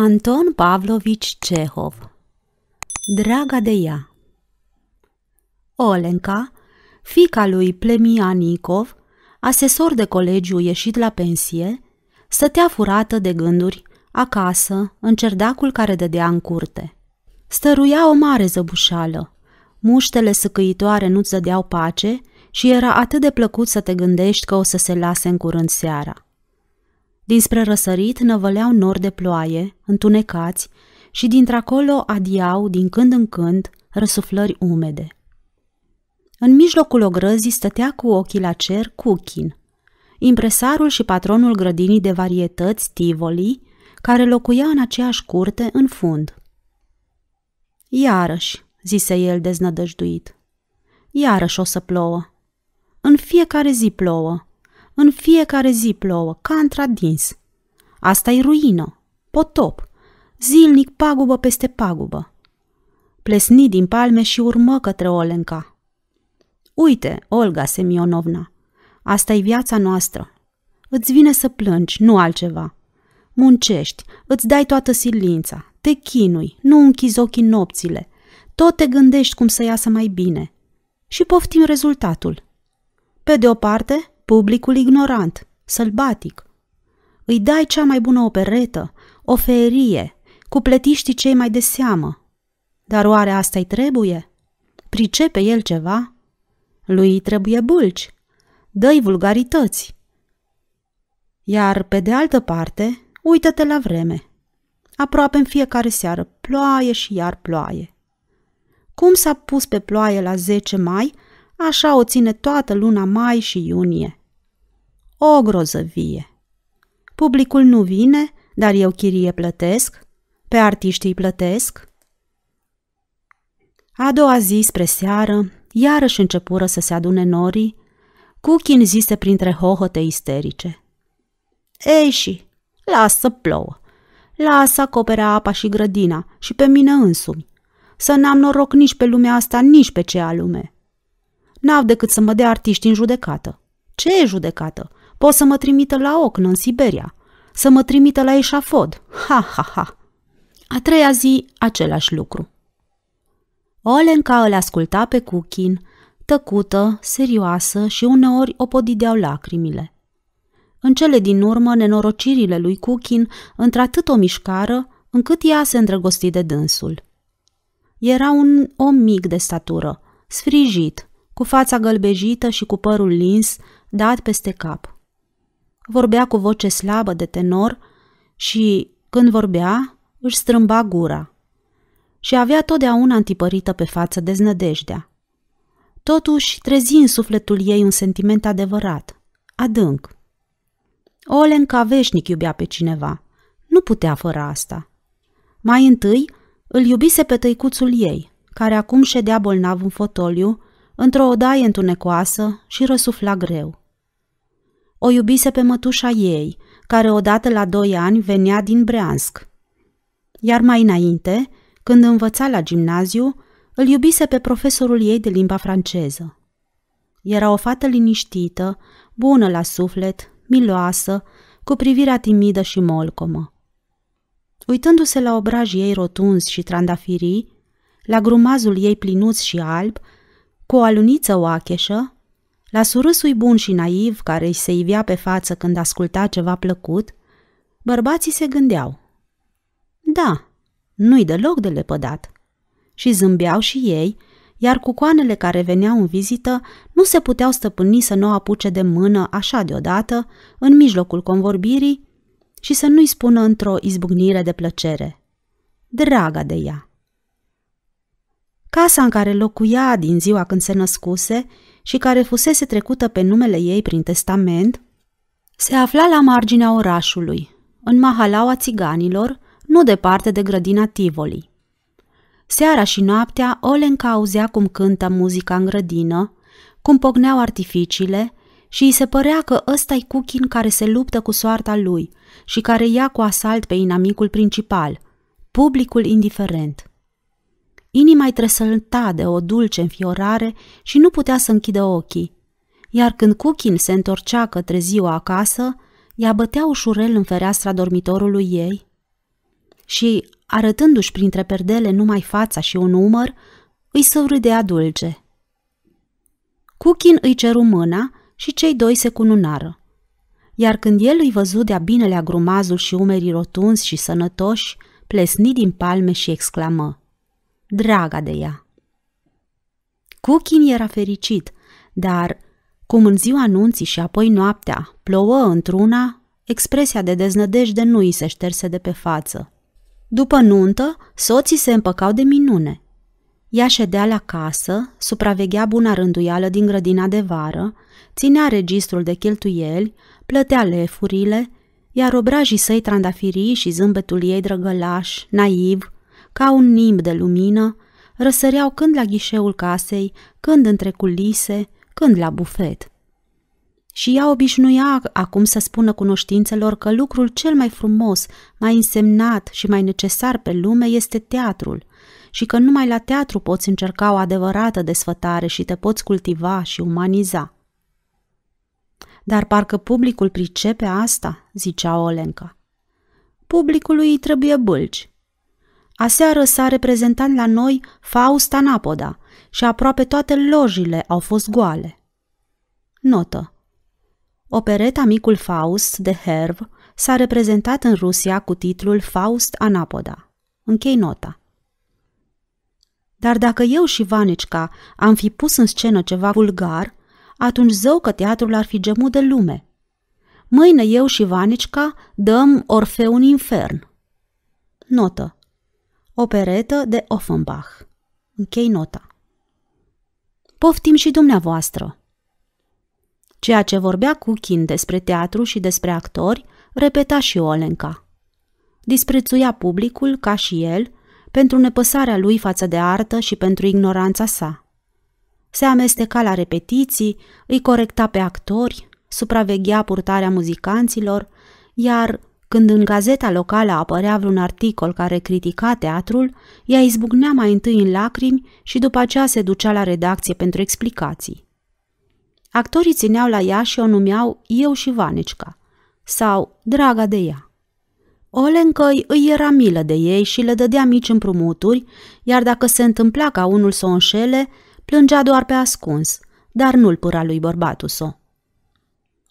Anton Pavlovich Cehov Draga de ea Olenka, fica lui Nikov, asesor de colegiu ieșit la pensie, stătea furată de gânduri, acasă, în cerdacul care dădea în curte. Stăruia o mare zăbușală. Muștele săcăitoare nu-ți dădeau pace și era atât de plăcut să te gândești că o să se lase în curând seara – Dinspre răsărit năvăleau nori de ploaie, întunecați, și dintr-acolo adiau, din când în când, răsuflări umede. În mijlocul ogrăzii stătea cu ochii la cer Cuchin, impresarul și patronul grădinii de varietăți Tivoli, care locuia în aceeași curte în fund. Iarăși, zise el deznădăjduit, iarăși o să plouă. În fiecare zi plouă. În fiecare zi plouă, ca întradins. asta e ruină, potop, zilnic pagubă peste pagubă. Plesni din palme și urmă către Olenca. Uite, Olga Semionovna, asta e viața noastră. Îți vine să plângi, nu altceva. Muncești, îți dai toată silința, te chinui, nu închizi ochii nopțile, tot te gândești cum să iasă mai bine. Și poftim rezultatul. Pe de o parte, publicul ignorant, sălbatic. Îi dai cea mai bună operetă, o ferie, cu plătiștii cei mai de seamă. Dar oare asta-i trebuie? Pricepe el ceva? Lui trebuie bulci, dă-i vulgarități. Iar, pe de altă parte, uită-te la vreme. Aproape în fiecare seară ploaie și iar ploaie. Cum s-a pus pe ploaie la 10 mai, așa o ține toată luna mai și iunie. O grozăvie! Publicul nu vine, dar eu chirie plătesc, pe artiștii plătesc. A doua zi spre seară, iarăși începură să se adune norii, Cuchin zise printre hohote isterice. Ei și, lasă plouă, lasă acoperea apa și grădina și pe mine însumi, să n-am noroc nici pe lumea asta, nici pe cea lume. N-au decât să mă dea artiști în judecată. Ce e judecată? Pot să mă trimită la ocnă în Siberia, să mă trimită la eșafod. Ha, ha, ha! A treia zi, același lucru. Olenca îl asculta pe Cuchin, tăcută, serioasă și uneori o podideau lacrimile. În cele din urmă, nenorocirile lui Cuchin într-atât o mișcară, încât ea se îndrăgosti de dânsul. Era un om mic de statură, sfrijit, cu fața gălbejită și cu părul lins, dat peste cap vorbea cu voce slabă de tenor și, când vorbea, își strâmba gura. Și avea totdeauna antipărită pe față deznădejdea. Totuși, trezi în sufletul ei un sentiment adevărat, adânc. Olenca veșnic iubea pe cineva. Nu putea fără asta. Mai întâi, îl iubise pe tăicuțul ei, care acum ședea bolnav în fotoliu, într-o odaie întunecoasă și răsufla greu. O iubise pe mătușa ei, care odată la doi ani venea din Breansc. Iar mai înainte, când învăța la gimnaziu, îl iubise pe profesorul ei de limba franceză. Era o fată liniștită, bună la suflet, miloasă, cu privirea timidă și molcomă. Uitându-se la obrajii ei rotunzi și trandafirii, la grumazul ei plinuț și alb, cu o aluniță oacheșă, la surâsul bun și naiv care îi se ivea pe față când asculta ceva plăcut, bărbații se gândeau. Da, nu-i deloc de lepădat. Și zâmbeau și ei, iar cucoanele care veneau în vizită nu se puteau stăpâni să nu o apuce de mână așa deodată, în mijlocul convorbirii, și să nu-i spună într-o izbucnire de plăcere. Draga de ea! Casa în care locuia din ziua când se născuse și care fusese trecută pe numele ei prin testament, se afla la marginea orașului, în mahalaua țiganilor, nu departe de grădina Tivoli. Seara și noaptea Olenca auzea cum cântă muzica în grădină, cum pogneau artificiile și îi se părea că ăsta i Cuchin care se luptă cu soarta lui și care ia cu asalt pe inamicul principal, publicul indiferent. Inima îi tresălta de o dulce înfiorare și nu putea să închidă ochii. Iar când Cuchin se întorcea către ziua acasă, ea bătea ușurel în fereastra dormitorului ei și, arătându-și printre perdele numai fața și un umăr, îi râdea dulce. Cuchin îi ceru mâna și cei doi se cununară. Iar când el îi văzu de-a binelea grumazul și umerii rotunzi și sănătoși, plesni din palme și exclamă – draga de ea. Cuchin era fericit, dar cum în ziua anunții și apoi noaptea plouă într-una, expresia de deznădejde nu îi se șterse de pe față. După nuntă, soții se împăcau de minune. Ea ședea la casă, supraveghea buna rânduială din grădina de vară, ținea registrul de cheltuieli, plătea lefurile, iar obrajii săi trandafirii și zâmbetul ei drăgălaș, naiv, ca un nimb de lumină, răsăreau când la ghișeul casei, când între culise, când la bufet. Și ea obișnuia acum să spună cunoștințelor că lucrul cel mai frumos, mai însemnat și mai necesar pe lume este teatrul și că numai la teatru poți încerca o adevărată desfătare și te poți cultiva și umaniza. Dar parcă publicul pricepe asta, zicea Olenca. Publicului îi trebuie bâlci, Aseară s-a reprezentat la noi Fausta Napoda și aproape toate lojile au fost goale. Notă. Opereta Micul Faust de Herv s-a reprezentat în Rusia cu titlul Faust Anapoda. Închei nota. Dar dacă eu și Vanicca am fi pus în scenă ceva vulgar, atunci zău că teatrul ar fi gemut de lume. Mâine eu și Vanicca dăm Orfeu în infern. Notă operetă de Offenbach. Închei nota. Poftim și dumneavoastră! Ceea ce vorbea Cuchin despre teatru și despre actori, repeta și Olenca. Disprețuia publicul, ca și el, pentru nepăsarea lui față de artă și pentru ignoranța sa. Se amesteca la repetiții, îi corecta pe actori, supraveghea purtarea muzicanților, iar când în gazeta locală apărea vreun articol care critica teatrul, ea izbucnea mai întâi în lacrimi și după aceea se ducea la redacție pentru explicații. Actorii țineau la ea și o numeau Eu și Vanecica sau Draga de ea. Olencăi îi era milă de ei și le dădea mici împrumuturi, iar dacă se întâmpla ca unul să o înșele, plângea doar pe ascuns, dar nu-l pâra lui bărbatul său.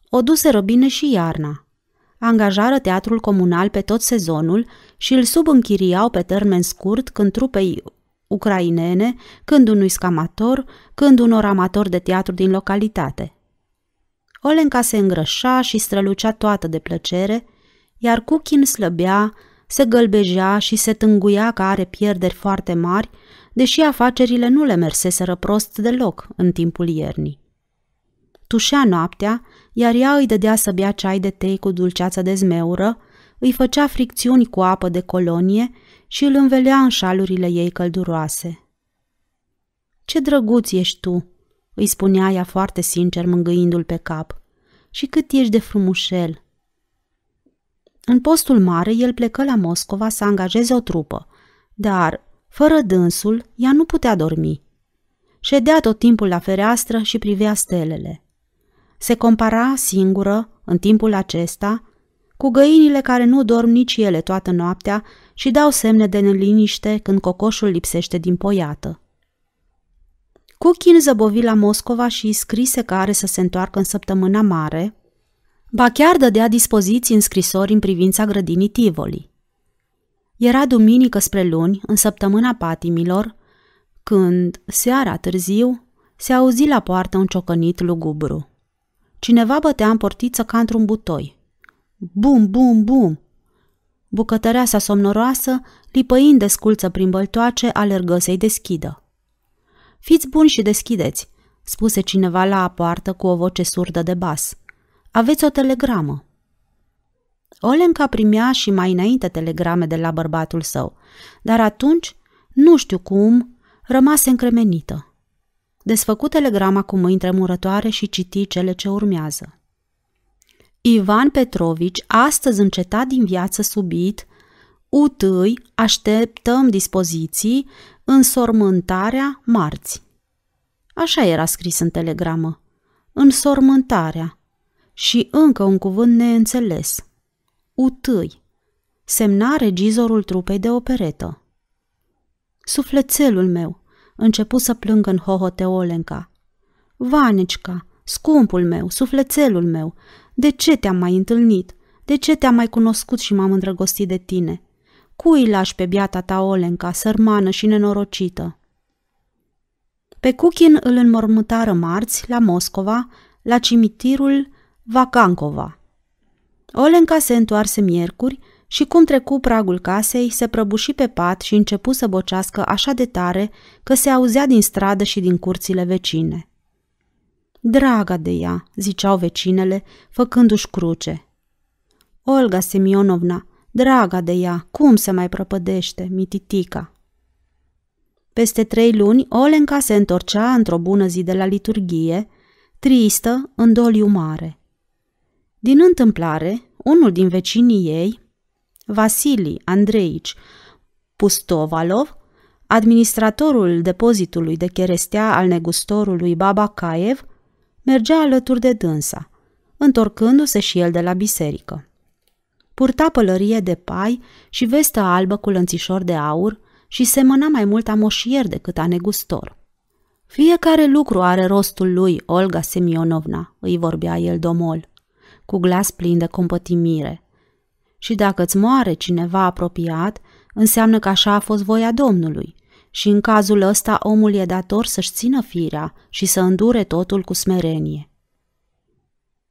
O duse răbine și iarna, angajară teatrul comunal pe tot sezonul și îl subînchiriau pe termen scurt când trupei ucrainene, când unui scamator, când unor amator de teatru din localitate. Olenca se îngrășa și strălucea toată de plăcere, iar Cuchin slăbea, se gălbejea și se tânguia că are pierderi foarte mari, deși afacerile nu le merseseră prost deloc în timpul iernii tușea noaptea, iar ea îi dădea să bea ceai de tei cu dulceață de zmeură, îi făcea fricțiuni cu apă de colonie și îl învelea în șalurile ei călduroase. Ce drăguț ești tu!" îi spunea ea foarte sincer mângâindu-l pe cap. Și cât ești de frumușel!" În postul mare, el plecă la Moscova să angajeze o trupă, dar, fără dânsul, ea nu putea dormi. Ședea tot timpul la fereastră și privea stelele se compara singură, în timpul acesta, cu găinile care nu dorm nici ele toată noaptea și dau semne de neliniște când cocoșul lipsește din poiată. Cuchin zăbovi la Moscova și îi scrise că are să se întoarcă în săptămâna mare, ba chiar dădea dispoziții în scrisori în privința grădinii Tivoli. Era duminică spre luni, în săptămâna patimilor, când, seara târziu, se auzi la poartă un ciocănit lugubru. Cineva bătea în portiță ca într-un butoi. Bum, bum, bum! sa somnoroasă, lipăind de sculță prin băltoace, alergă să-i deschidă. Fiți buni și deschideți!" spuse cineva la poartă cu o voce surdă de bas. Aveți o telegramă!" Olenca primea și mai înainte telegrame de la bărbatul său, dar atunci, nu știu cum, rămase încremenită desfăcu telegrama cu mâini tremurătoare și citi cele ce urmează. Ivan Petrovici astăzi încetat din viață subit, utâi așteptăm dispoziții, în sormântarea marți. Așa era scris în telegramă. în sormântarea Și încă un cuvânt neînțeles. Utâi. Semna regizorul trupei de operetă. Sufletelul meu, începu să plângă în hohote Olenca. Vanicica, scumpul meu, sufletelul meu, de ce te-am mai întâlnit? De ce te-am mai cunoscut și m-am îndrăgostit de tine? Cui lași pe biata ta Olenca, sărmană și nenorocită? Pe Cuchin îl înmormântară marți la Moscova, la cimitirul Vacancova. Olenca se întoarse miercuri și cum trecu pragul casei, se prăbuși pe pat și începu să bocească așa de tare că se auzea din stradă și din curțile vecine. Draga de ea, ziceau vecinele, făcându-și cruce. Olga Semionovna, draga de ea, cum se mai prăpădește, mititica. Peste trei luni, Olenca se întorcea într-o bună zi de la liturghie, tristă, în doliu mare. Din întâmplare, unul din vecinii ei, Vasili Andreici Pustovalov, administratorul depozitului de cherestea al negustorului Baba Caev, mergea alături de dânsa, întorcându-se și el de la biserică. Purta pălărie de pai și vestă albă cu lănțișor de aur și semăna mai mult a moșier decât a negustor. Fiecare lucru are rostul lui, Olga Semionovna, îi vorbea el domol, cu glas plin de compătimire – și dacă îți moare cineva apropiat, înseamnă că așa a fost voia Domnului. Și în cazul ăsta omul e dator să-și țină firea și să îndure totul cu smerenie.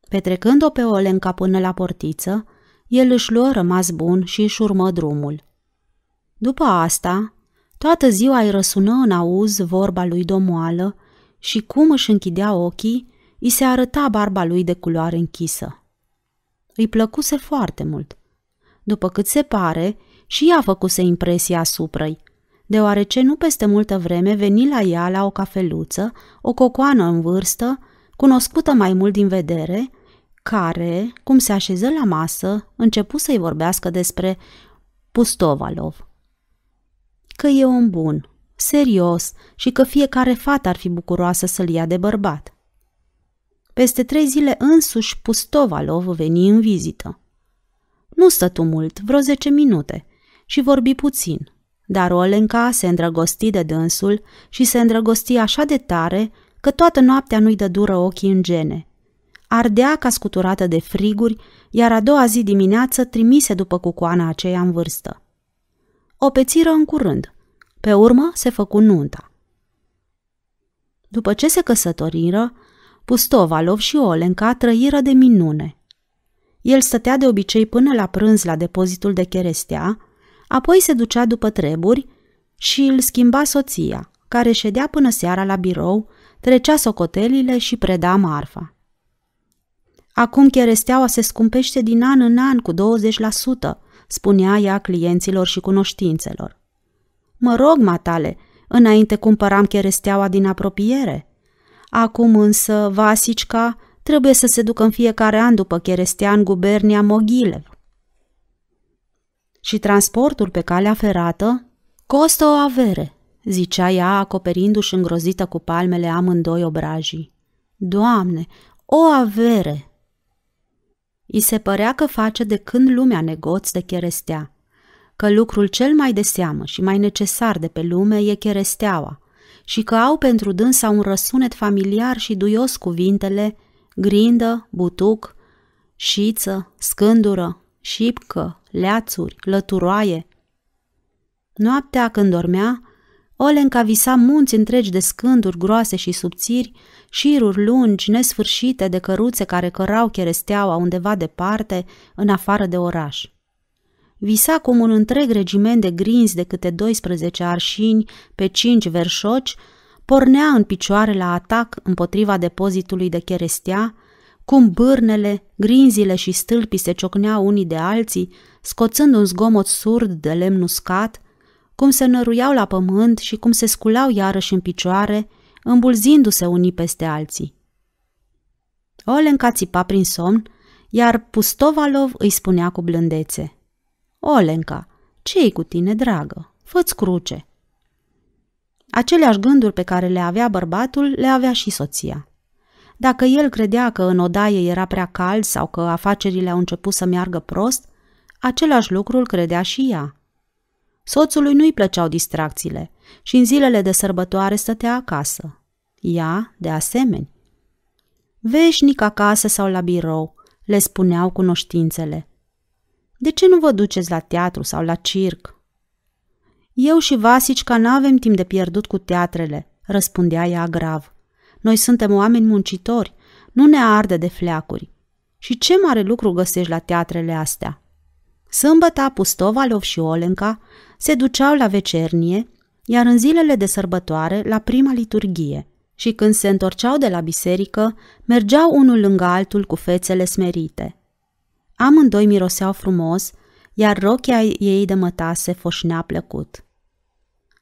Petrecând-o pe Olenca până la portiță, el își luă rămas bun și își urmă drumul. După asta, toată ziua îi răsună în auz vorba lui domoală și cum își închidea ochii, îi se arăta barba lui de culoare închisă. Îi plăcuse foarte mult după cât se pare, și ea făcuse impresia asupra-i, deoarece nu peste multă vreme veni la ea la o cafeluță, o cocoană în vârstă, cunoscută mai mult din vedere, care, cum se așeză la masă, începu să-i vorbească despre Pustovalov. Că e un bun, serios și că fiecare fată ar fi bucuroasă să-l ia de bărbat. Peste trei zile însuși Pustovalov veni în vizită. Nu stătu mult, vreo zece minute, și vorbi puțin, dar Olenca se îndrăgosti de dânsul și se îndrăgosti așa de tare că toată noaptea nu-i dură ochii în gene. Ardea ca scuturată de friguri, iar a doua zi dimineață trimise după cucoana aceea în vârstă. O pețiră în curând. Pe urmă se făcu nunta. După ce se căsătoriră, Pustovalov și Olenca trăiră de minune. El stătea de obicei până la prânz la depozitul de cherestea, apoi se ducea după treburi și îl schimba soția, care ședea până seara la birou, trecea socotelile și preda marfa. Acum cheresteaua se scumpește din an în an cu 20%, spunea ea clienților și cunoștințelor. Mă rog, matale, înainte cumpăram cheresteaua din apropiere. Acum însă vasicca Trebuie să se ducă în fiecare an după Cherestean Gubernia Moghilev. Și transportul pe calea ferată costă o avere, zicea ea, acoperindu-și îngrozită cu palmele amândoi obrajii. Doamne, o avere! I se părea că face de când lumea negoț de cherestea, că lucrul cel mai de seamă și mai necesar de pe lume e cheresteaua și că au pentru dânsa un răsunet familiar și duios cuvintele grindă, butuc, șiță, scândură, șipcă, leațuri, lăturoaie. Noaptea când dormea, Olenca visa munți întregi de scânduri groase și subțiri, șiruri lungi, nesfârșite de căruțe care cărau cheresteaua undeva departe, în afară de oraș. Visa cum un întreg regiment de grinzi de câte 12 arșini pe cinci verșoci pornea în picioare la atac împotriva depozitului de cherestea, cum bârnele, grinzile și stâlpii se ciocneau unii de alții, scoțând un zgomot surd de lemn uscat, cum se năruiau la pământ și cum se sculau iarăși în picioare, îmbulzindu-se unii peste alții. Olenca țipa prin somn, iar Pustovalov îi spunea cu blândețe. Olenca, ce-i cu tine, dragă? Fă-ți cruce, Aceleași gânduri pe care le avea bărbatul le avea și soția. Dacă el credea că în odaie era prea cald sau că afacerile au început să meargă prost, același lucru îl credea și ea. Soțului nu-i plăceau distracțiile și în zilele de sărbătoare stătea acasă. Ea, de asemenea. Veșnic acasă sau la birou, le spuneau cunoștințele. De ce nu vă duceți la teatru sau la circ? Eu și Vasici n-avem timp de pierdut cu teatrele, răspundea ea grav. Noi suntem oameni muncitori, nu ne arde de fleacuri. Și ce mare lucru găsești la teatrele astea? Sâmbăta, Pustovalov și Olenca se duceau la vecernie, iar în zilele de sărbătoare la prima liturghie și când se întorceau de la biserică, mergeau unul lângă altul cu fețele smerite. Amândoi miroseau frumos, iar rochia ei de mătase foșnea plăcut.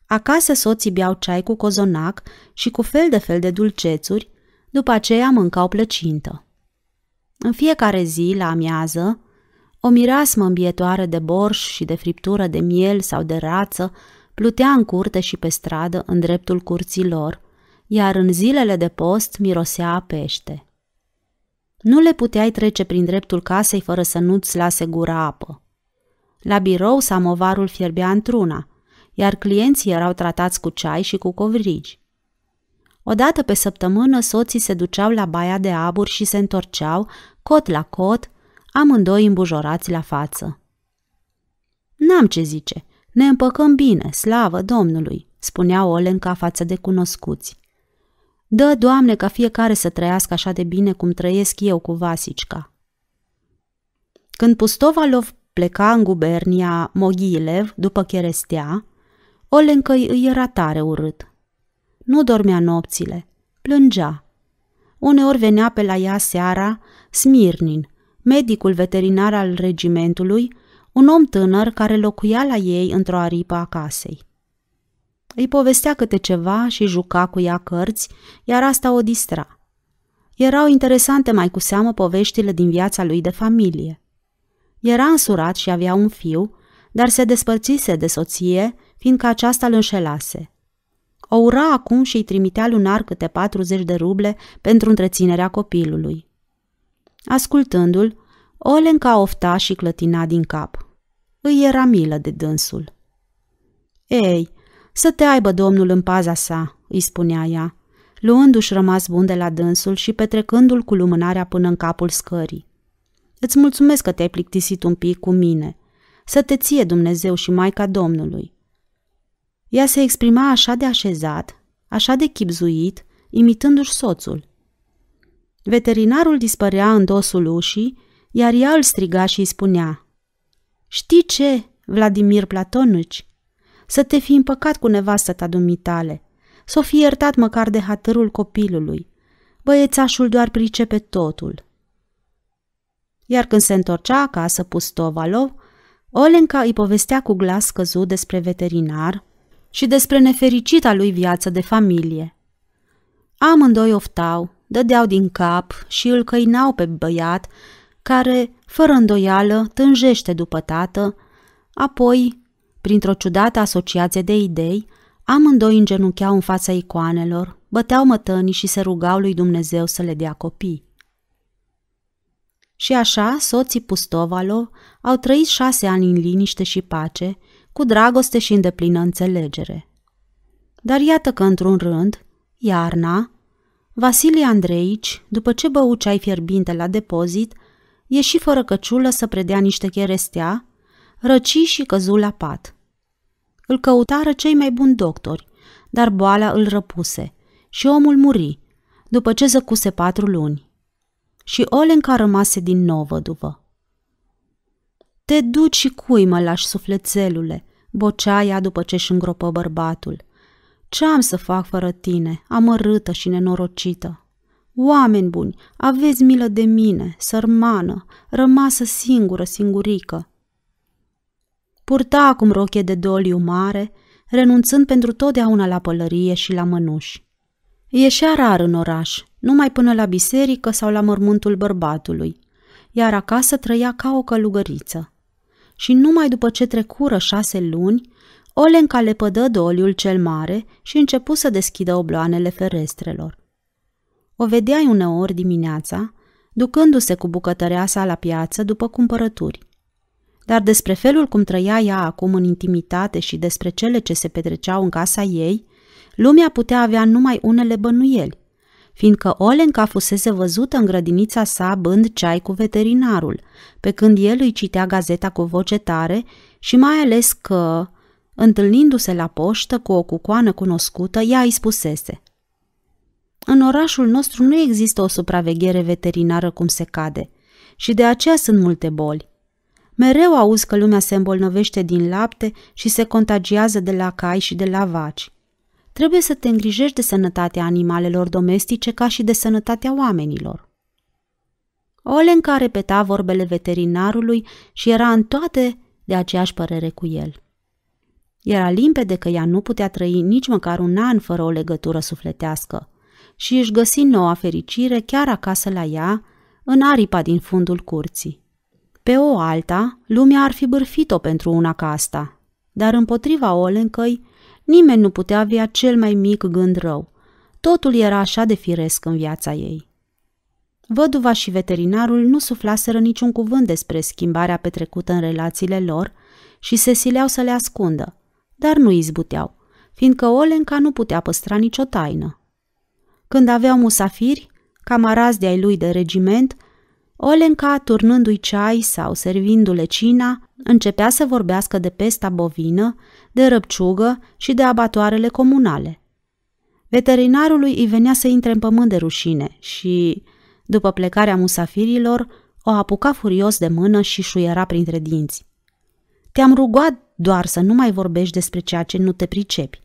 Acasă soții beau ceai cu cozonac și cu fel de fel de dulcețuri, după aceea mâncau plăcintă. În fiecare zi, la amiază, o mireasmă îmbietoare de borș și de friptură de miel sau de rață plutea în curte și pe stradă în dreptul curții lor, iar în zilele de post mirosea a pește. Nu le puteai trece prin dreptul casei fără să nu-ți lase gura apă. La birou samovarul fierbea într-una – iar clienții erau tratați cu ceai și cu covrigi. Odată pe săptămână, soții se duceau la baia de abur și se întorceau, cot la cot, amândoi îmbujorați la față. N-am ce zice, ne împăcăm bine, slavă Domnului, spunea Olenca față de cunoscuți. Dă, Doamne, ca fiecare să trăiască așa de bine cum trăiesc eu cu Vasicca. Când Pustovalov pleca în gubernia Mogilev, după Cherestea, Olencă îi era tare urât. Nu dormea nopțile, plângea. Uneori venea pe la ea seara Smirnin, medicul veterinar al regimentului, un om tânăr care locuia la ei într-o aripă a casei. Îi povestea câte ceva și juca cu ea cărți, iar asta o distra. Erau interesante mai cu seamă poveștile din viața lui de familie. Era însurat și avea un fiu, dar se despărțise de soție fiindcă aceasta îl înșelase. O ura acum și îi trimitea lunar câte 40 de ruble pentru întreținerea copilului. Ascultându-l, Olenca ofta și clătina din cap. Îi era milă de dânsul. Ei, să te aibă domnul în paza sa, îi spunea ea, luându-și rămas bun de la dânsul și petrecându-l cu lumânarea până în capul scării. Îți mulțumesc că te-ai plictisit un pic cu mine. Să te ție Dumnezeu și Maica Domnului. Ea se exprima așa de așezat, așa de chipzuit, imitându-și soțul. Veterinarul dispărea în dosul ușii, iar ea îl striga și îi spunea Știi ce, Vladimir Platonici? Să te fi împăcat cu nevastă ta dumitale, să o fi iertat măcar de hatărul copilului. Băiețașul doar pricepe totul. Iar când se întorcea acasă, Pustovalov, Olenca îi povestea cu glas căzut despre veterinar, și despre nefericita lui viață de familie. Amândoi oftau, dădeau din cap și îl căinau pe băiat, care, fără îndoială, tânjește după tată, apoi, printr-o ciudată asociație de idei, amândoi îngenuncheau în fața icoanelor, băteau mătănii și se rugau lui Dumnezeu să le dea copii. Și așa, soții Pustovalo au trăit șase ani în liniște și pace cu dragoste și îndeplină înțelegere. Dar iată că, într-un rând, iarna, Vasili Andreici, după ce bău ceai fierbinte la depozit, ieși fără căciulă să predea niște cherestea, răci și căzu la pat. Îl căutară cei mai buni doctori, dar boala îl răpuse și omul muri, după ce zăcuse patru luni. Și Olenca rămase din nou văduvă. Te duci și cui mă lași sufletelule, bocea ea după ce își îngropă bărbatul. Ce am să fac fără tine, amărâtă și nenorocită? Oameni buni, aveți milă de mine, sărmană, rămasă singură, singurică. Purta acum roche de doliu mare, renunțând pentru totdeauna la pălărie și la mănuși. Ieșea rar în oraș, numai până la biserică sau la mormântul bărbatului, iar acasă trăia ca o călugăriță și numai după ce trecură șase luni, Olenca lepădă doliul cel mare și începu să deschidă obloanele ferestrelor. O vedeai uneori dimineața, ducându-se cu bucătărea sa la piață după cumpărături. Dar despre felul cum trăia ea acum în intimitate și despre cele ce se petreceau în casa ei, lumea putea avea numai unele bănuieli, fiindcă Olenca fusese văzută în grădinița sa bând ceai cu veterinarul, pe când el îi citea gazeta cu voce tare și mai ales că, întâlnindu-se la poștă cu o cucoană cunoscută, ea îi spusese În orașul nostru nu există o supraveghere veterinară cum se cade și de aceea sunt multe boli. Mereu auzi că lumea se îmbolnăvește din lapte și se contagiază de la cai și de la vaci. Trebuie să te îngrijești de sănătatea animalelor domestice ca și de sănătatea oamenilor. Olenca repeta vorbele veterinarului și era în toate de aceeași părere cu el. Era limpede că ea nu putea trăi nici măcar un an fără o legătură sufletească și își găsi noua fericire chiar acasă la ea, în aripa din fundul curții. Pe o alta, lumea ar fi bârfit-o pentru una ca asta, dar împotriva Olencăi Nimeni nu putea avea cel mai mic gând rău. Totul era așa de firesc în viața ei. Văduva și veterinarul nu suflaseră niciun cuvânt despre schimbarea petrecută în relațiile lor și se sileau să le ascundă, dar nu izbuteau, fiindcă Olenca nu putea păstra nicio taină. Când aveau musafiri, camarazi de-ai lui de regiment, Olenca, turnându-i ceai sau servindu-le cina, începea să vorbească de pesta bovină, de răpciugă și de abatoarele comunale. Veterinarului îi venea să intre în pământ de rușine și, după plecarea musafirilor, o apuca furios de mână și șuiera printre dinți. Te-am rugat doar să nu mai vorbești despre ceea ce nu te pricepi.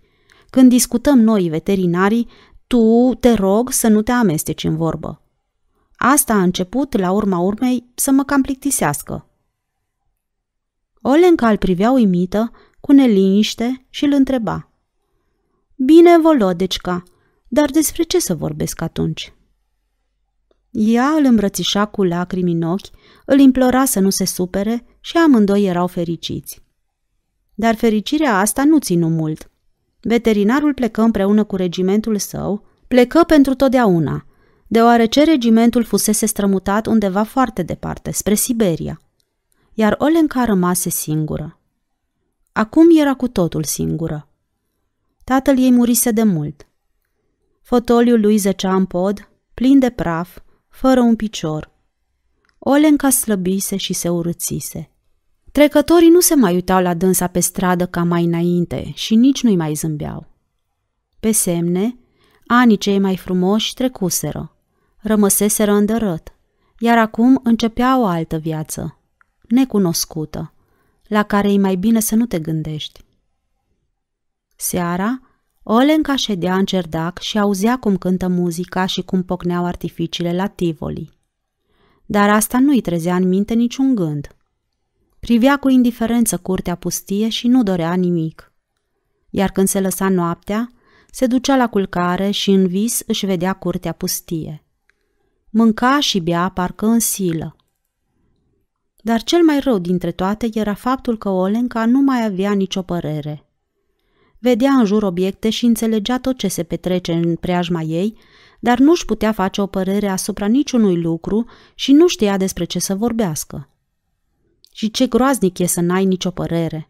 Când discutăm noi, veterinarii, tu, te rog, să nu te amesteci în vorbă. Asta a început, la urma urmei, să mă cam plictisească. Olenca îl privea uimită cu neliniște și îl întreba. Bine, Volodecica, dar despre ce să vorbesc atunci? Ea îl îmbrățișa cu lacrimi în ochi, îl implora să nu se supere și amândoi erau fericiți. Dar fericirea asta nu ținu mult. Veterinarul plecă împreună cu regimentul său, plecă pentru totdeauna, deoarece regimentul fusese strămutat undeva foarte departe, spre Siberia, iar Olenca rămase singură. Acum era cu totul singură. Tatăl ei murise de mult. Fotoliul lui zăcea în pod, plin de praf, fără un picior. Olenca slăbise și se urâțise. Trecătorii nu se mai uitau la dânsa pe stradă ca mai înainte și nici nu-i mai zâmbeau. Pe semne, anii cei mai frumoși trecuseră, rămăseseră îndărât, iar acum începea o altă viață, necunoscută, la care e mai bine să nu te gândești. Seara, Olenca ședea în cerdac și auzea cum cântă muzica și cum pocneau artificiile la Tivoli. Dar asta nu-i trezea în minte niciun gând. Privea cu indiferență curtea pustie și nu dorea nimic. Iar când se lăsa noaptea, se ducea la culcare și în vis își vedea curtea pustie. Mânca și bea parcă în silă. Dar cel mai rău dintre toate era faptul că Olenca nu mai avea nicio părere. Vedea în jur obiecte și înțelegea tot ce se petrece în preajma ei, dar nu își putea face o părere asupra niciunui lucru și nu știa despre ce să vorbească. Și ce groaznic e să n-ai nicio părere.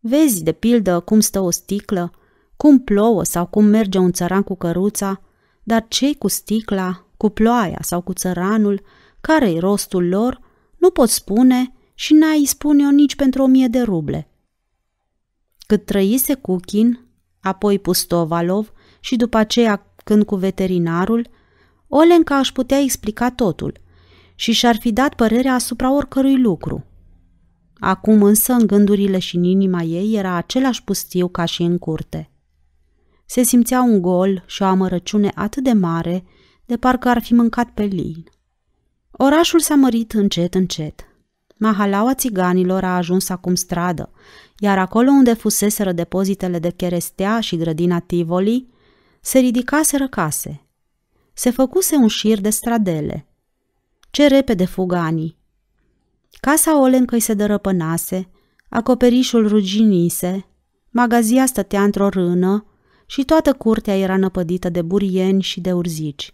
Vezi, de pildă, cum stă o sticlă, cum plouă sau cum merge un țăran cu căruța, dar cei cu sticla, cu ploaia sau cu țăranul, care-i rostul lor – nu pot spune și n-ai spune-o nici pentru o mie de ruble. Cât trăise Cuchin, apoi Pustovalov și după aceea când cu veterinarul, Olenca aș putea explica totul și și-ar fi dat părerea asupra oricărui lucru. Acum însă în gândurile și în inima ei era același pustiu ca și în curte. Se simțea un gol și o amărăciune atât de mare de parcă ar fi mâncat pe lin. Orașul s-a mărit încet, încet. Mahalaua țiganilor a ajuns acum stradă, iar acolo unde fuseseră depozitele de cherestea și grădina Tivoli, se ridicaseră case. Se făcuse un șir de stradele. Ce repede fug anii! Casa Olencă se dărăpânase, acoperișul ruginise, magazia stătea într-o rână și toată curtea era năpădită de burieni și de urzici.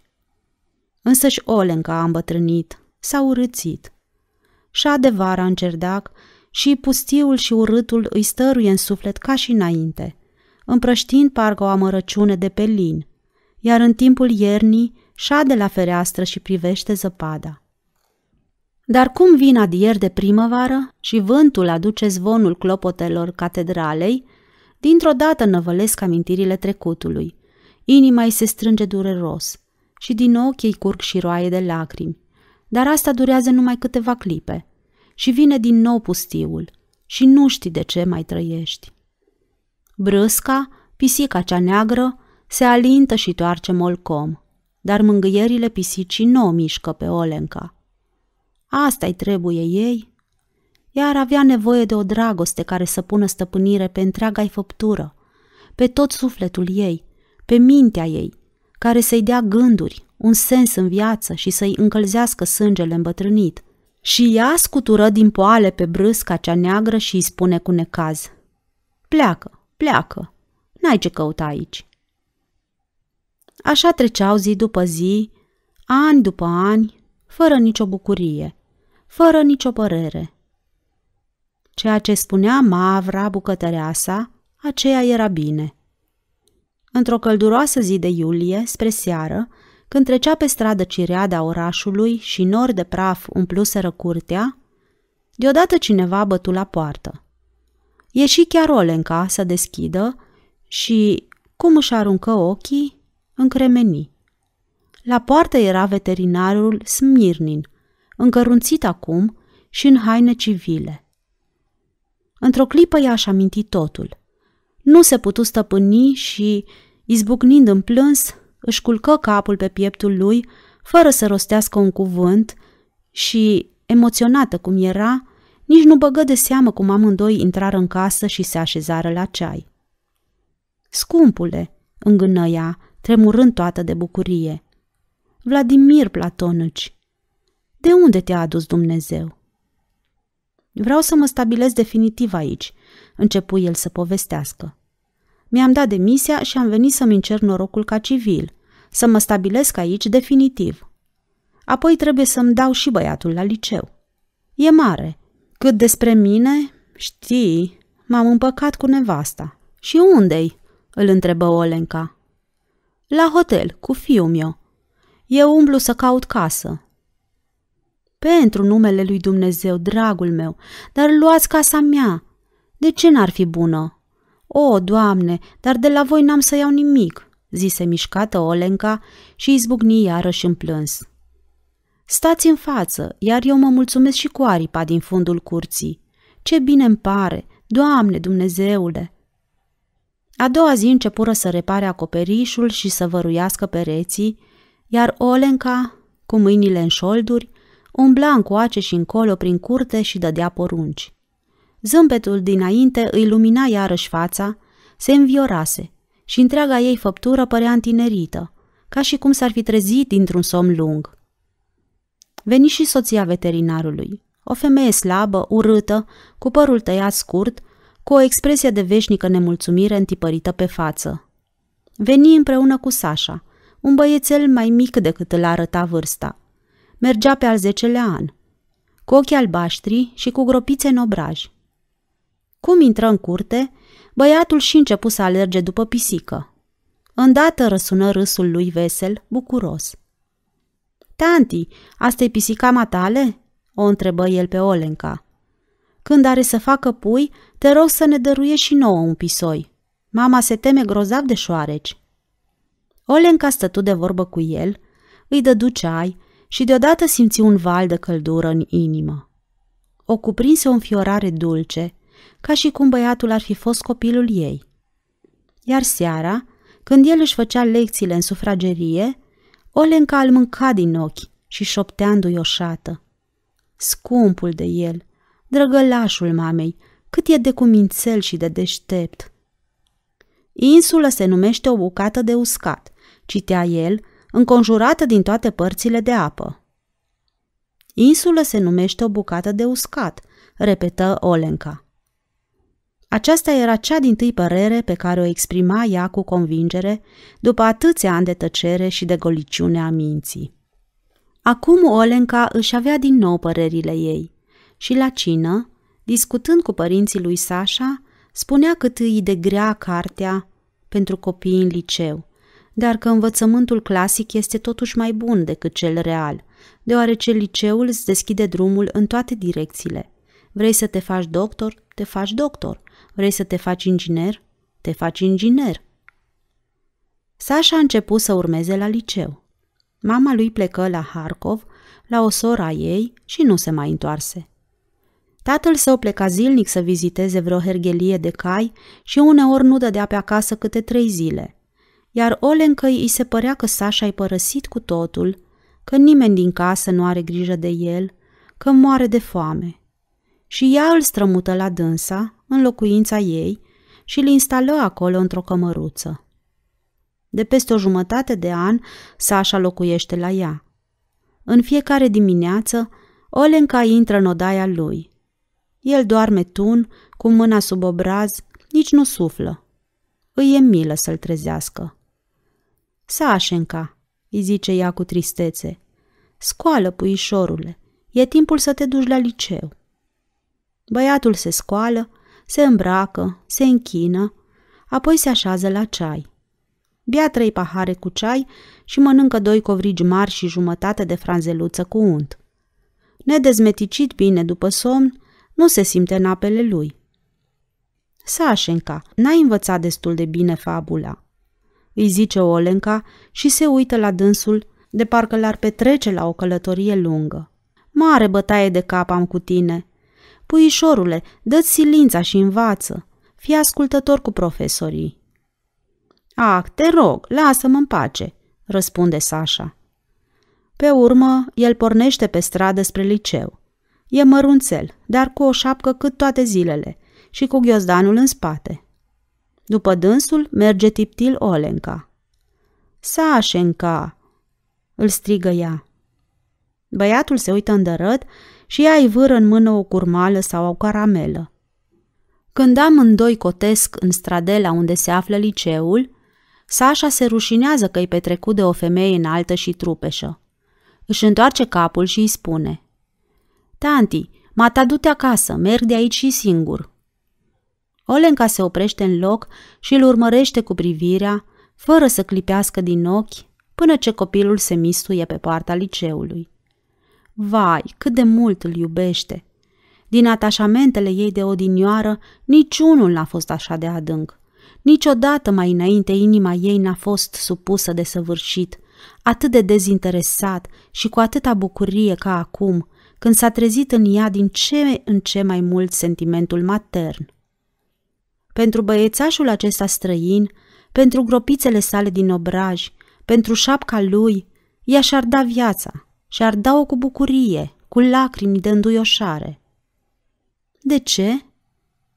Însă și Olenca a îmbătrânit, s-a urâțit. Și vara în cerdac și pustiul și urâtul îi stăruie în suflet ca și înainte, împrăștind parcă o amărăciune de pe lin, iar în timpul iernii șade la fereastră și privește zăpada. Dar cum vin adier de primăvară și vântul aduce zvonul clopotelor catedralei, dintr-o dată năvălesc amintirile trecutului. Inima îi se strânge dureros – și din nou ochii curg și roaie de lacrimi. Dar asta durează numai câteva clipe și vine din nou pustiul și nu știi de ce mai trăiești. Brâsca, pisica cea neagră, se alintă și toarce molcom, dar mângâierile pisicii nu o mișcă pe Olenca. Asta-i trebuie ei? Iar ar avea nevoie de o dragoste care să pună stăpânire pe întreaga-i făptură, pe tot sufletul ei, pe mintea ei – care să-i dea gânduri, un sens în viață și să-i încălzească sângele îmbătrânit. Și ea scutură din poale pe brâsca cea neagră și îi spune cu necaz. Pleacă, pleacă, n-ai ce căuta aici. Așa treceau zi după zi, ani după ani, fără nicio bucurie, fără nicio părere. Ceea ce spunea Mavra, bucătărea sa, aceea era bine într-o călduroasă zi de iulie, spre seară, când trecea pe stradă cireada orașului și nori de praf umpluseră curtea, deodată cineva bătu la poartă. Ieși chiar Olenca să deschidă și, cum își aruncă ochii, încremeni. La poartă era veterinarul Smirnin, încărunțit acum și în haine civile. Într-o clipă i-aș aminti totul. Nu se putu stăpâni și Izbucnind în plâns, își culcă capul pe pieptul lui, fără să rostească un cuvânt și, emoționată cum era, nici nu băgă de seamă cum amândoi intrară în casă și se așezară la ceai. Scumpule, îngână ea, tremurând toată de bucurie. Vladimir Platonici, de unde te-a adus Dumnezeu? Vreau să mă stabilez definitiv aici, începu el să povestească. Mi-am dat demisia și am venit să-mi încerc norocul ca civil, să mă stabilesc aici definitiv. Apoi trebuie să-mi dau și băiatul la liceu. E mare. Cât despre mine, știi, m-am împăcat cu nevasta. Și unde-i? îl întrebă Olenca. La hotel, cu fiul meu. Eu umblu să caut casă. Pentru numele lui Dumnezeu, dragul meu, dar luați casa mea. De ce n-ar fi bună? O, doamne, dar de la voi n-am să iau nimic, zise mișcată Olenca și izbucni iarăși în plâns. Stați în față, iar eu mă mulțumesc și cu aripa din fundul curții. Ce bine îmi pare, Doamne Dumnezeule! A doua zi începură să repare acoperișul și să văruiască pereții, iar Olenca, cu mâinile în șolduri, umbla încoace și încolo prin curte și dădea porunci. Zâmbetul dinainte îi lumina iarăși fața, se înviorase și întreaga ei făptură părea întinerită, ca și cum s-ar fi trezit dintr-un somn lung. Veni și soția veterinarului, o femeie slabă, urâtă, cu părul tăiat scurt, cu o expresie de veșnică nemulțumire întipărită pe față. Veni împreună cu Sasha, un băiețel mai mic decât îl arăta vârsta. Mergea pe al zecelea an, cu ochii albaștri și cu gropițe în obraji. Cum intră în curte, băiatul și începu să alerge după pisică. Îndată răsună râsul lui vesel, bucuros. Tanti, asta e pisica matale?" o întrebă el pe Olenca. Când are să facă pui, te rog să ne dăruie și nouă un pisoi. Mama se teme grozav de șoareci. Olenca stătu de vorbă cu el, îi dădu ceai și deodată simți un val de căldură în inimă. O cuprinse o înfiorare dulce, ca și cum băiatul ar fi fost copilul ei. Iar seara, când el își făcea lecțiile în sufragerie, Olenca îl mânca din ochi și șoptea înduioșată. Scumpul de el, drăgălașul mamei, cât e de cumințel și de deștept. Insulă se numește o bucată de uscat, citea el, înconjurată din toate părțile de apă. Insulă se numește o bucată de uscat, repetă Olenca. Aceasta era cea din tâi părere pe care o exprima ea cu convingere după atâția ani de tăcere și de goliciune a minții. Acum Olenca își avea din nou părerile ei și la cină, discutând cu părinții lui Sasha, spunea cât îi de grea cartea pentru copii în liceu, dar că învățământul clasic este totuși mai bun decât cel real, deoarece liceul îți deschide drumul în toate direcțiile. Vrei să te faci doctor? Te faci doctor. Vrei să te faci inginer? Te faci inginer. Sasha a început să urmeze la liceu. Mama lui plecă la Harkov, la o sora a ei și nu se mai întoarse. Tatăl său pleca zilnic să viziteze vreo herghelie de cai și uneori nu dădea pe acasă câte trei zile. Iar Olenca îi se părea că Sasha i părăsit cu totul, că nimeni din casă nu are grijă de el, că moare de foame. Și ea îl strămută la dânsa, în locuința ei și îl instală acolo într-o cămăruță. De peste o jumătate de an, Sasha locuiește la ea. În fiecare dimineață, Olenca intră în odaia lui. El doarme tun, cu mâna sub obraz, nici nu suflă. Îi e milă să-l trezească. Sașenca, îi zice ea cu tristețe, scoală puișorule, e timpul să te duci la liceu. Băiatul se scoală se îmbracă, se închină, apoi se așează la ceai. Bia trei pahare cu ceai și mănâncă doi covrigi mari și jumătate de franzeluță cu unt. Nedezmeticit bine după somn, nu se simte în apele lui. Sașenca n-a învățat destul de bine fabula. Îi zice Olenca și se uită la dânsul de parcă l-ar petrece la o călătorie lungă. Mare bătaie de cap am cu tine, Puișorule, dă-ți silința și învață. Fii ascultător cu profesorii. Ah, te rog, lasă-mă în pace, răspunde Sasha. Pe urmă, el pornește pe stradă spre liceu. E mărunțel, dar cu o șapcă cât toate zilele și cu ghiozdanul în spate. După dânsul merge tiptil Olenca. Sașenca! îl strigă ea. Băiatul se uită îndărăt și ea îi vâră în mână o curmală sau o caramelă. Când amândoi cotesc în stradela unde se află liceul, Sasha se rușinează că i petrecut de o femeie înaltă și trupeșă. Își întoarce capul și îi spune Tanti, m m-a te acasă, merg de aici și singur. Olenca se oprește în loc și îl urmărește cu privirea, fără să clipească din ochi, până ce copilul se mistuie pe poarta liceului. Vai, cât de mult îl iubește! Din atașamentele ei de odinioară, niciunul n-a fost așa de adânc. Niciodată mai înainte inima ei n-a fost supusă de săvârșit, atât de dezinteresat și cu atâta bucurie ca acum, când s-a trezit în ea din ce în ce mai mult sentimentul matern. Pentru băiețașul acesta străin, pentru gropițele sale din obraj, pentru șapca lui, ea și-ar da viața, și da-o cu bucurie, cu lacrimi de înduioșare. De ce?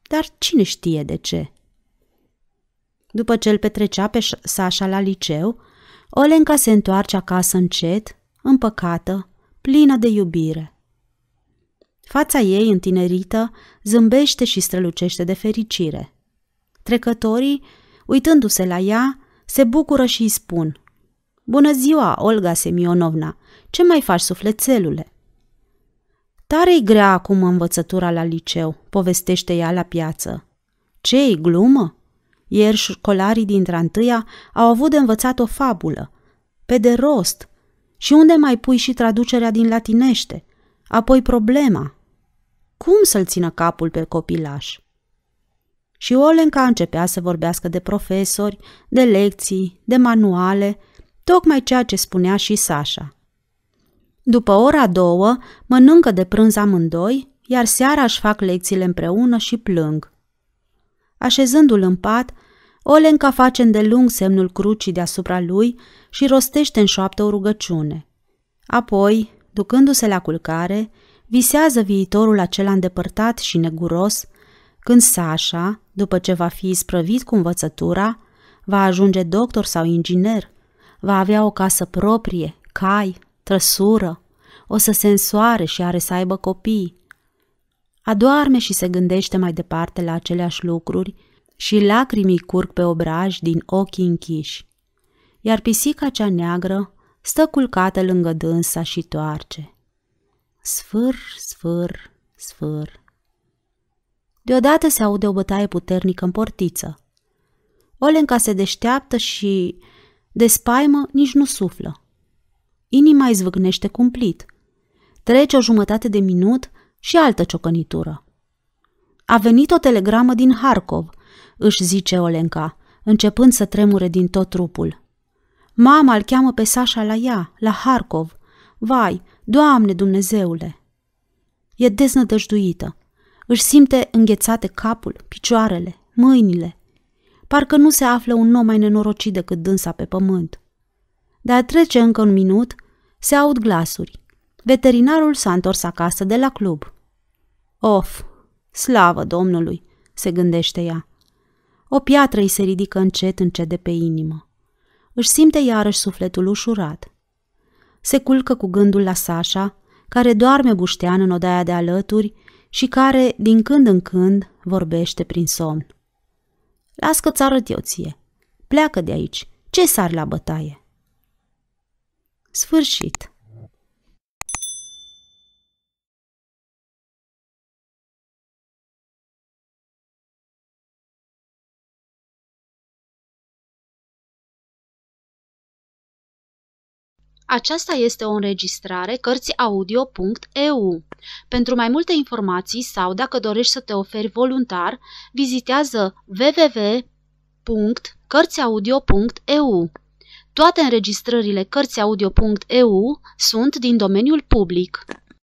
Dar cine știe de ce? După ce îl petrecea pe Sasha la liceu, Olenca se întoarce acasă încet, împăcată, plină de iubire. Fața ei întinerită zâmbește și strălucește de fericire. Trecătorii, uitându-se la ea, se bucură și îi spun Bună ziua, Olga Semionovna! Ce mai faci, sufletelule?" tare e grea acum învățătura la liceu, povestește ea la piață. ce e glumă? Ieri școlarii dintre întâia au avut de învățat o fabulă, pe de rost, și unde mai pui și traducerea din latinește, apoi problema. Cum să-l țină capul pe copilaș? Și Olenca începea să vorbească de profesori, de lecții, de manuale, tocmai ceea ce spunea și Sasha – după ora două, mănâncă de prânz amândoi, iar seara își fac lecțiile împreună și plâng. Așezându-l în pat, Olenca face îndelung semnul crucii deasupra lui și rostește în șoaptă o rugăciune. Apoi, ducându-se la culcare, visează viitorul acela îndepărtat și neguros, când Sasha, după ce va fi isprăvit cu învățătura, va ajunge doctor sau inginer, va avea o casă proprie, cai, trăsură, o să se însoare și are să aibă copii. Adoarme și se gândește mai departe la aceleași lucruri și lacrimii curg pe obraj din ochii închiși. Iar pisica cea neagră stă culcată lângă dânsa și toarce. Sfâr, sfâr, sfâr. Deodată se aude o bătaie puternică în portiță. Olenca se deșteaptă și, de spaimă, nici nu suflă. Inima îi zvâcnește cumplit – Trece o jumătate de minut și altă ciocănitură. A venit o telegramă din Harkov, își zice Olenca, începând să tremure din tot trupul. Mama îl cheamă pe Sasha la ea, la Harkov. Vai, Doamne Dumnezeule! E deznădăjduită. Își simte înghețate capul, picioarele, mâinile. Parcă nu se află un om mai nenorocit decât dânsa pe pământ. Dar trece încă un minut, se aud glasuri. Veterinarul s-a întors acasă de la club. Of, slavă Domnului, se gândește ea. O piatră îi se ridică încet, încet de pe inimă. Își simte iarăși sufletul ușurat. Se culcă cu gândul la Sasha, care doarme buștean în odaia de alături și care, din când în când, vorbește prin somn. Las că-ți arăt eu ție. Pleacă de aici. Ce sar la bătaie? Sfârșit. Aceasta este o înregistrare Cărțiaudio.eu. Pentru mai multe informații sau dacă dorești să te oferi voluntar, vizitează www.cărțiaudio.eu. Toate înregistrările Cărțiaudio.eu sunt din domeniul public.